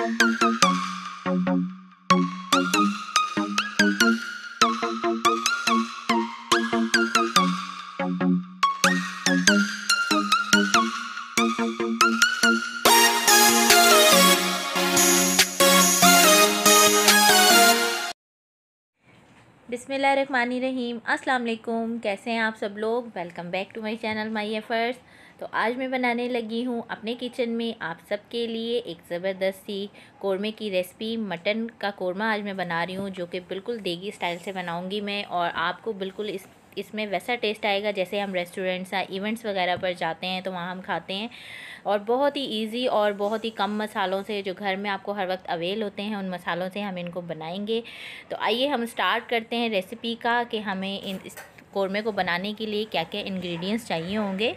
बिसमीम अस्सलाम वालेकुम कैसे हैं आप सब लोग welcome back to my channel my efforts तो आज मैं बनाने लगी हूँ अपने किचन में आप सबके लिए एक ज़बरदस्ती कोरमे की रेसिपी मटन का कोरमा आज मैं बना रही हूँ जो कि बिल्कुल देगी स्टाइल से बनाऊँगी मैं और आपको बिल्कुल इस इसमें वैसा टेस्ट आएगा जैसे हम रेस्टोरेंट्स या इवेंट्स वगैरह पर जाते हैं तो वहाँ हम खाते हैं और बहुत ही इजी और बहुत ही कम मसालों से जो घर में आपको हर वक्त अवेल होते हैं उन मसालों से हम इनको बनाएंगे तो आइए हम स्टार्ट करते हैं रेसिपी का कि हमें इन इस कोरमे को बनाने के लिए क्या क्या इन्ग्रीडियंट्स चाहिए होंगे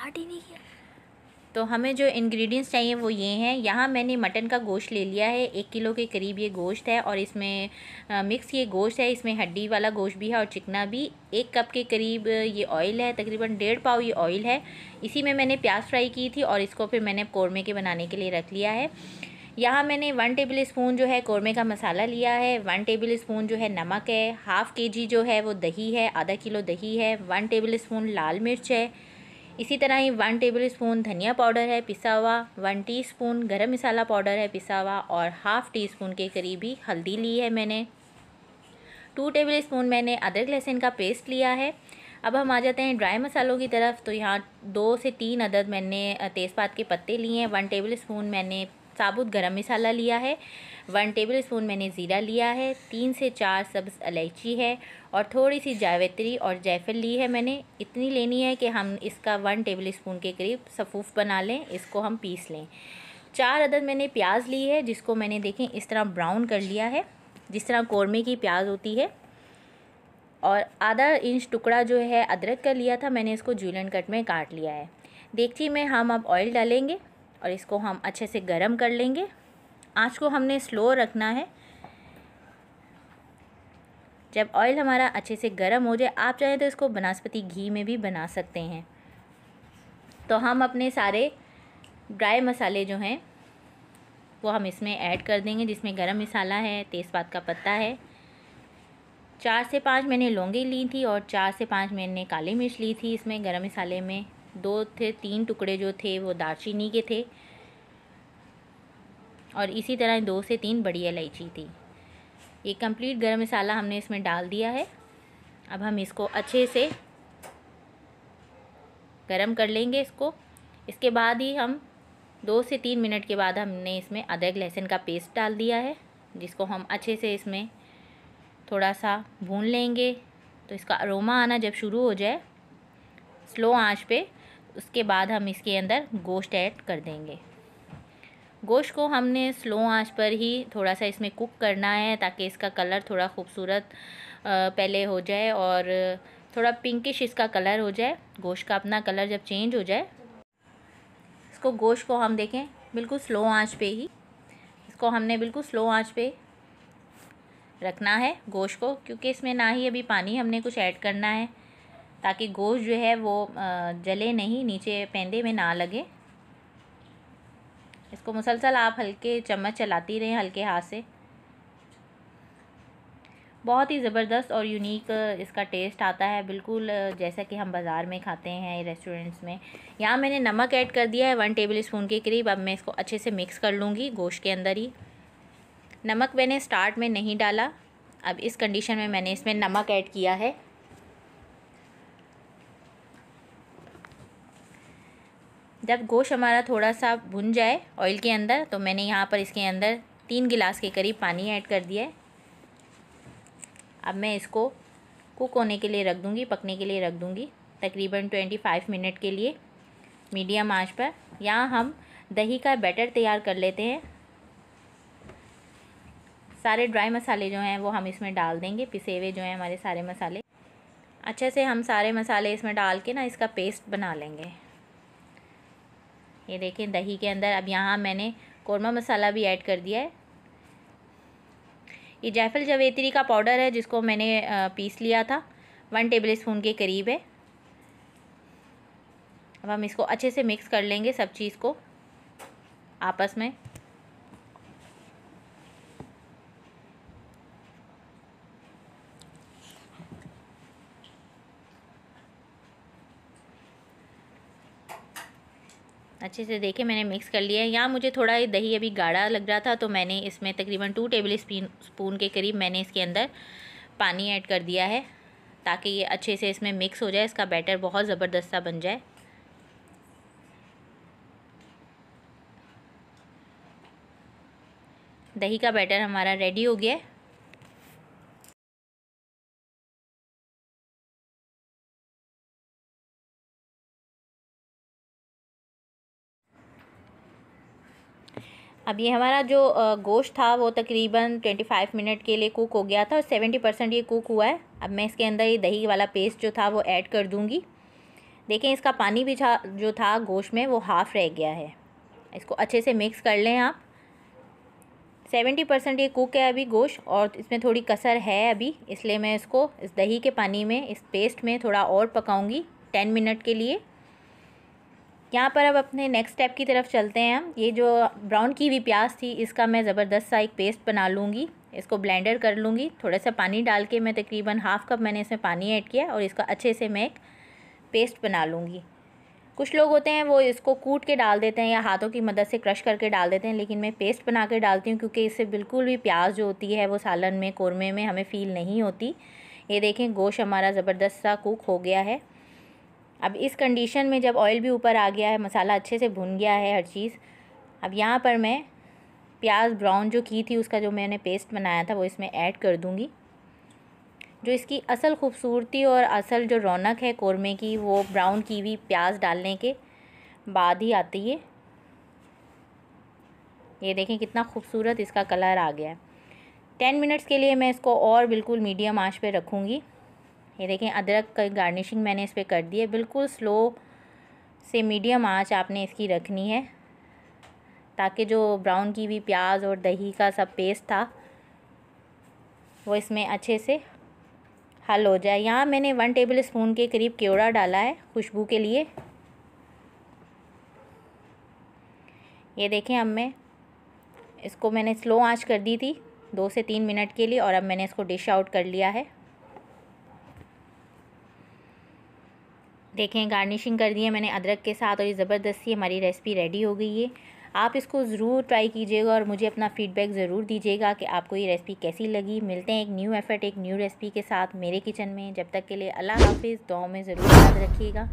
स्टार्ट ही नहीं किया तो हमें जो इंग्रेडिएंट्स चाहिए वो ये हैं यहाँ मैंने मटन का गोश्त ले लिया है एक किलो के करीब ये गोश्त है और इसमें आ, मिक्स ये गोश्त है इसमें हड्डी वाला गोश्त भी है और चिकना भी एक कप के करीब ये ऑयल है तकरीबन डेढ़ पाव ये ऑयल है इसी में मैंने प्याज फ्राई की थी और इसको फिर मैंने कौरमे के बनाने के लिए रख लिया है यहाँ मैंने वन टेबल स्पून जो है कौरमे का मसाला लिया है वन टेबल स्पून जो है नमक है हाफ़ के जी जो है वो दही है आधा किलो दही है वन टेबल स्पून लाल मिर्च है इसी तरह ही वन टेबल स्पून धनिया पाउडर है पिसा हुआ वन टी स्पून गर्म मसाला पाउडर है पिसा हुआ और हाफ़ टी स्पून के करीब ही हल्दी ली है मैंने टू टेबल स्पून मैंने अदरक लहसुन का पेस्ट लिया है अब हम आ जाते हैं ड्राई मसालों की तरफ तो यहाँ दो से तीन अदद मैंने तेज़पात के पत्ते लिए हैं वन टेबल स्पून मैंने साबुत गरम मसाला लिया है वन टेबल स्पून मैंने ज़ीरा लिया है तीन से चार सब्ज़ इलायची है और थोड़ी सी जावेत्री और जायफल ली है मैंने इतनी लेनी है कि हम इसका वन टेबल स्पून के करीब सफ़ूफ बना लें इसको हम पीस लें चार अदद मैंने प्याज ली है जिसको मैंने देखें इस तरह ब्राउन कर लिया है जिस तरह कौरमे की प्याज होती है और आधा इंच टुकड़ा जो है अदरक का लिया था मैंने इसको जूलन कट में काट लिया है देखिए मैं हम अब ऑयल डालेंगे और इसको हम अच्छे से गर्म कर लेंगे आँच को हमने स्लो रखना है जब ऑयल हमारा अच्छे से गर्म हो जाए आप चाहें तो इसको बनस्पति घी में भी बना सकते हैं तो हम अपने सारे ड्राई मसाले जो हैं वो हम इसमें ऐड कर देंगे जिसमें गरम मसाला है तेज़पात का पत्ता है चार से पाँच मैंने लौंगी ली थी और चार से पाँच मैंने काली मिर्च ली थी इसमें गरम मसाले में दो थे तीन टुकड़े जो थे वो दालचीनी के थे और इसी तरह दो से तीन बड़ी इलायची थी ये कंप्लीट गरम मसाला हमने इसमें डाल दिया है अब हम इसको अच्छे से गरम कर लेंगे इसको इसके बाद ही हम दो से तीन मिनट के बाद हमने इसमें अदरक लहसुन का पेस्ट डाल दिया है जिसको हम अच्छे से इसमें थोड़ा सा भून लेंगे तो इसका अरोमा आना जब शुरू हो जाए स्लो आंच पे उसके बाद हम इसके अंदर गोश्त ऐड कर देंगे गोश्त को हमने स्लो आंच पर ही थोड़ा सा इसमें कुक करना है ताकि इसका कलर थोड़ा खूबसूरत पहले हो जाए और थोड़ा पिंकिश इसका कलर हो जाए गोश्त का अपना कलर जब चेंज हो जाए इसको गोश्त को हम देखें बिल्कुल स्लो आंच पे ही इसको हमने बिल्कुल स्लो आंच पे रखना है गोश्त को क्योंकि इसमें ना ही अभी पानी हमने कुछ ऐड करना है ताकि गोश्त जो है वो जले नहीं नीचे पेंदे में ना लगे इसको मुसलसल आप हल्के चम्मच चलाती रहें हल्के हाथ से बहुत ही ज़बरदस्त और यूनिक इसका टेस्ट आता है बिल्कुल जैसा कि हम बाज़ार में खाते हैं रेस्टोरेंट्स में यहाँ मैंने नमक ऐड कर दिया है वन टेबल स्पून के करीब अब मैं इसको अच्छे से मिक्स कर लूँगी गोश्त के अंदर ही नमक मैंने स्टार्ट में नहीं डाला अब इस कंडीशन में मैंने इसमें नमक ऐड किया है जब गोश्त हमारा थोड़ा सा भुन जाए ऑयल के अंदर तो मैंने यहाँ पर इसके अंदर तीन गिलास के करीब पानी ऐड कर दिया है अब मैं इसको कुक होने के लिए रख दूँगी पकने के लिए रख दूँगी तकरीबन ट्वेंटी फाइव मिनट के लिए मीडियम आंच पर यहाँ हम दही का बैटर तैयार कर लेते हैं सारे ड्राई मसाले जो हैं वो हम इसमें डाल देंगे पिसे हुए जो हैं हमारे सारे मसाले अच्छे से हम सारे मसाले इसमें डाल के ना इसका पेस्ट बना लेंगे ये देखें दही के अंदर अब यहाँ मैंने कौरमा मसाला भी ऐड कर दिया है ये जायफल जवेत्री का पाउडर है जिसको मैंने पीस लिया था वन टेबल स्पून के करीब है अब हम इसको अच्छे से मिक्स कर लेंगे सब चीज़ को आपस में अच्छे से देखे मैंने मिक्स कर लिया है यहाँ मुझे थोड़ा ये दही अभी गाढ़ा लग रहा था तो मैंने इसमें तकरीबन टू टेबल स्पून के करीब मैंने इसके अंदर पानी ऐड कर दिया है ताकि ये अच्छे से इसमें मिक्स हो जाए इसका बैटर बहुत ज़बरदस्त सा बन जाए दही का बैटर हमारा रेडी हो गया है अब ये हमारा जो गोश्त था वो तकरीबन ट्वेंटी फाइव मिनट के लिए कुक हो गया था और सेवेंटी परसेंट ये कुक हुआ है अब मैं इसके अंदर ये दही वाला पेस्ट जो था वो ऐड कर दूँगी देखें इसका पानी भी जो था गोश्त में वो हाफ़ रह गया है इसको अच्छे से मिक्स कर लें आप सेवेंटी परसेंट ये कुक है अभी गोश्त और इसमें थोड़ी कसर है अभी इसलिए मैं इसको इस दही के पानी में इस पेस्ट में थोड़ा और पकाऊँगी टेन मिनट के लिए यहाँ पर अब अपने नेक्स्ट स्टेप की तरफ चलते हैं हम ये जो ब्राउन की हुई प्याज थी इसका मैं ज़बरदस्त सा एक पेस्ट बना लूँगी इसको ब्लेंडर कर लूँगी थोड़ा सा पानी डाल के मैं तकरीबन हाफ़ कप मैंने इसमें पानी ऐड किया और इसका अच्छे से मैं एक पेस्ट बना लूँगी कुछ लोग होते हैं वो इसको कूट के डाल देते हैं या हाथों की मदद से क्रश करके डाल देते हैं लेकिन मैं पेस्ट बना के डालती हूँ क्योंकि इससे बिल्कुल भी प्याज जो होती है वो सालन में कौरमे में हमें फ़ील नहीं होती ये देखें गोश हमारा ज़बरदस्त सा कुक हो गया है अब इस कंडीशन में जब ऑयल भी ऊपर आ गया है मसाला अच्छे से भुन गया है हर चीज़ अब यहाँ पर मैं प्याज ब्राउन जो की थी उसका जो मैंने पेस्ट बनाया था वो इसमें ऐड कर दूँगी जो इसकी असल खूबसूरती और असल जो रौनक है कौरमे की वो ब्राउन की हुई प्याज डालने के बाद ही आती है ये देखें कितना खूबसूरत इसका कलर आ गया है टेन मिनट्स के लिए मैं इसको और बिल्कुल मीडियम आंच पे रखूँगी ये देखें अदरक का गार्निशिंग मैंने इस पर कर दी है बिल्कुल स्लो से मीडियम आँच आपने इसकी रखनी है ताकि जो ब्राउन की भी प्याज और दही का सब पेस्ट था वो इसमें अच्छे से हल हो जाए यहाँ मैंने वन टेबल स्पून के करीब केवड़ा डाला है खुशबू के लिए ये देखें अब मैं इसको मैंने स्लो आंच कर दी थी दो से तीन मिनट के लिए और अब मैंने इसको डिश आउट कर लिया है देखें गार्निशिंग कर दी है मैंने अदरक के साथ और ये ज़बरदस्ती हमारी रेसिपी रेडी हो गई है आप इसको ज़रूर ट्राई कीजिएगा और मुझे अपना फ़ीडबैक ज़रूर दीजिएगा कि आपको ये रेसिपी कैसी लगी मिलते हैं एक न्यू एफर्ट एक न्यू रेसिपी के साथ मेरे किचन में जब तक के लिए अल्लाह हाफिज़ दुआ में ज़रूर याद रखिएगा